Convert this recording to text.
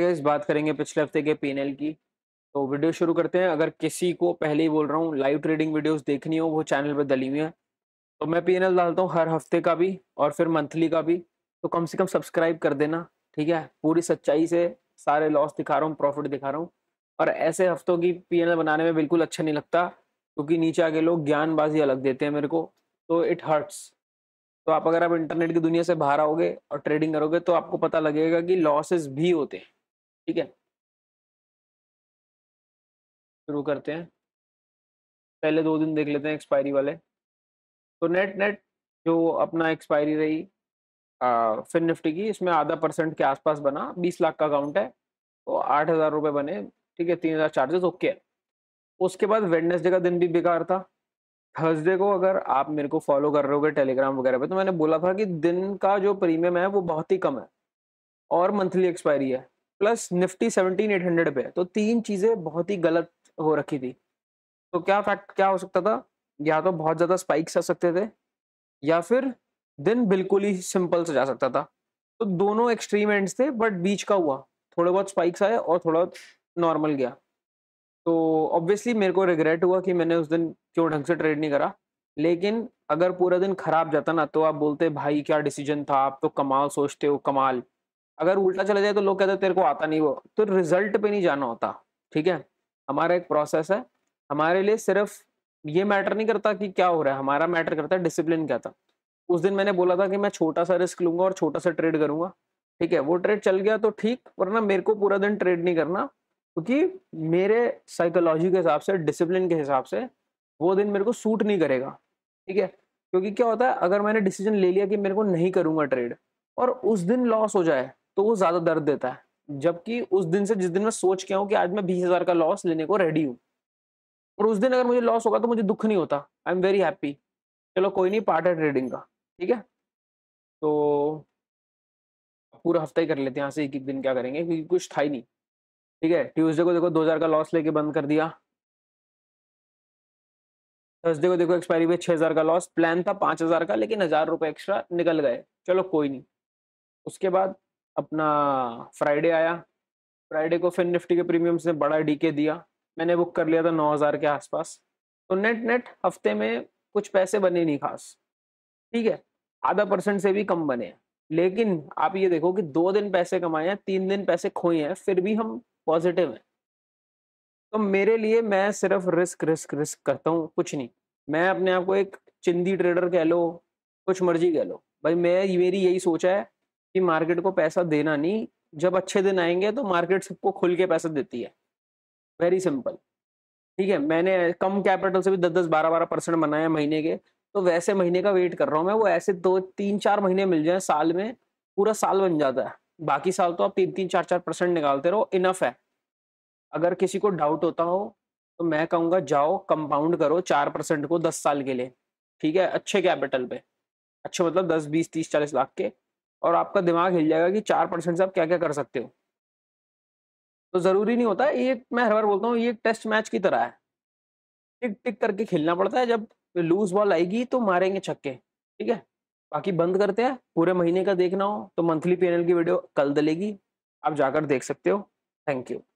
guys बात करेंगे पिछले हफ्ते के पीएनएल की तो वीडियो शुरू करते हैं अगर किसी को पहले ही बोल रहा हूँ लाइव ट्रेडिंग वीडियोस देखनी हो वो चैनल पर डली हुई है तो मैं पीएनएल डालता हूँ हर हफ्ते का भी और फिर मंथली का भी तो कम से कम सब्सक्राइब कर देना ठीक है पूरी सच्चाई से सारे लॉस दिखा रहा हूँ प्रॉफिट दिखा रहा हूँ और ऐसे हफ्तों की पी बनाने में बिल्कुल अच्छा नहीं लगता क्योंकि नीचे आगे लोग ज्ञानबाजी अलग देते हैं मेरे को तो इट हर्ट्स तो आप अगर आप इंटरनेट की दुनिया से बाहर आओगे और ट्रेडिंग करोगे तो आपको पता लगेगा कि लॉसेस भी होते हैं ठीक है शुरू करते हैं पहले दो दिन देख लेते हैं एक्सपायरी वाले तो नेट नेट जो अपना एक्सपायरी रही फिन निफ्टी की इसमें आधा परसेंट के आसपास बना बीस लाख का अकाउंट है तो आठ हज़ार रुपये बने ठीक है तीन हज़ार चार्जेस ओके है उसके बाद वेडनेसडे का दिन भी बेकार था थर्सडे को अगर आप मेरे को फॉलो कर रहे हो टेलीग्राम वगैरह पे तो मैंने बोला था कि दिन का जो प्रीमियम है वो बहुत ही कम है और मंथली एक्सपायरी है plus Nifty seventeen eight hundred पे तो तीन चीजें बहुत ही गलत हो रखी थी तो क्या फैक्ट क्या हो सकता था या तो बहुत ज्यादा स्पाइक्स आ सकते थे या फिर दिन बिल्कुल ही सिंपल से जा सकता था तो दोनों एक्सट्रीम एंड्स थे बट बीच का हुआ थोड़े बहुत स्पाइक्स आए और थोड़ा बहुत नॉर्मल गया तो ऑब्वियसली मेरे को रिग्रेट हुआ कि मैंने उस दिन क्यों ढंग से ट्रेड नहीं करा लेकिन अगर पूरा दिन खराब जाता ना तो आप बोलते भाई क्या डिसीजन था आप तो कमाल सोचते हो कमाल अगर उल्टा चला जाए तो लोग कहते हैं तेरे को आता नहीं वो तो रिजल्ट पे नहीं जाना होता ठीक है हमारा एक प्रोसेस है हमारे लिए सिर्फ ये मैटर नहीं करता कि क्या हो रहा है हमारा मैटर करता है डिसिप्लिन क्या था उस दिन मैंने बोला था कि मैं छोटा सा रिस्क लूंगा और छोटा सा ट्रेड करूंगा ठीक है वो ट्रेड चल गया तो ठीक वरना मेरे को पूरा दिन ट्रेड नहीं करना क्योंकि मेरे साइकोलॉजी के हिसाब से डिसिप्लिन के हिसाब से वो दिन मेरे को सूट नहीं करेगा ठीक है क्योंकि क्या होता है अगर मैंने डिसीजन ले लिया कि मेरे को नहीं करूंगा ट्रेड और उस दिन लॉस हो जाए तो वो ज्यादा दर्द देता है जबकि उस दिन से जिस दिन मैं सोच के हूँ कि आज मैं बीस हजार का लॉस लेने को रेडी हूँ और उस दिन अगर मुझे लॉस होगा तो मुझे दुख नहीं होता आई एम वेरी हैप्पी चलो कोई नहीं पार्ट है ट्रेडिंग का ठीक है तो पूरा हफ्ता ही कर लेते हैं यहाँ से एक एक दिन क्या करेंगे क्योंकि कुछ था ही नहीं ठीक है ट्यूसडे को देखो दो हजार का लॉस लेके बंद कर दिया थर्सडे को देखो एक्सपायरी पे छः हज़ार का लॉस प्लान था पाँच हज़ार का लेकिन हज़ार रुपये एक्स्ट्रा निकल गए चलो कोई नहीं उसके बाद अपना फ्राइडे आया फ्राइडे को फिर निफ्टी के प्रीमियम्स ने बड़ा डीके दिया मैंने बुक कर लिया था नौ हज़ार के आसपास तो नेट नेट हफ्ते में कुछ पैसे बने नहीं खास ठीक है आधा परसेंट से भी कम बने लेकिन आप ये देखो कि दो दिन पैसे कमाए हैं तीन दिन पैसे खोए हैं फिर भी हम पॉजिटिव हैं तो मेरे लिए मैं सिर्फ रिस्क रिस्क रिस्क करता हूँ कुछ नहीं मैं अपने आप को एक चिंदी ट्रेडर कह लो कुछ मर्जी कह लो भाई मैं मेरी यही सोचा है कि मार्केट को पैसा देना नहीं जब अच्छे दिन आएंगे तो मार्केट सबको खुल के पैसा देती है वेरी सिंपल ठीक है मैंने कम कैपिटल से भी दस दस बारह बारह परसेंट बनाया महीने के तो वैसे महीने का वेट कर रहा हूँ मैं वो ऐसे दो तीन चार महीने मिल जाए साल में पूरा साल बन जाता है बाकी साल तो आप तीन तीन चार चार परसेंट निकालते रहो इनफ है अगर किसी को डाउट होता हो तो मैं कहूँगा जाओ कंपाउंड करो चार परसेंट को दस साल के लिए ठीक है अच्छे कैपिटल पे अच्छे मतलब दस बीस तीस चालीस लाख के और आपका दिमाग हिल जाएगा कि चार परसेंट से आप क्या क्या कर सकते हो तो ज़रूरी नहीं होता ये मैं हर बार बोलता हूँ ये टेस्ट मैच की तरह है टिक टिक करके खेलना पड़ता है जब लूज बॉल आएगी तो मारेंगे छक्के ठीक है बाकी बंद करते हैं पूरे महीने का देखना हो तो मंथली पी की वीडियो कल डलेगी आप जाकर देख सकते हो थैंक यू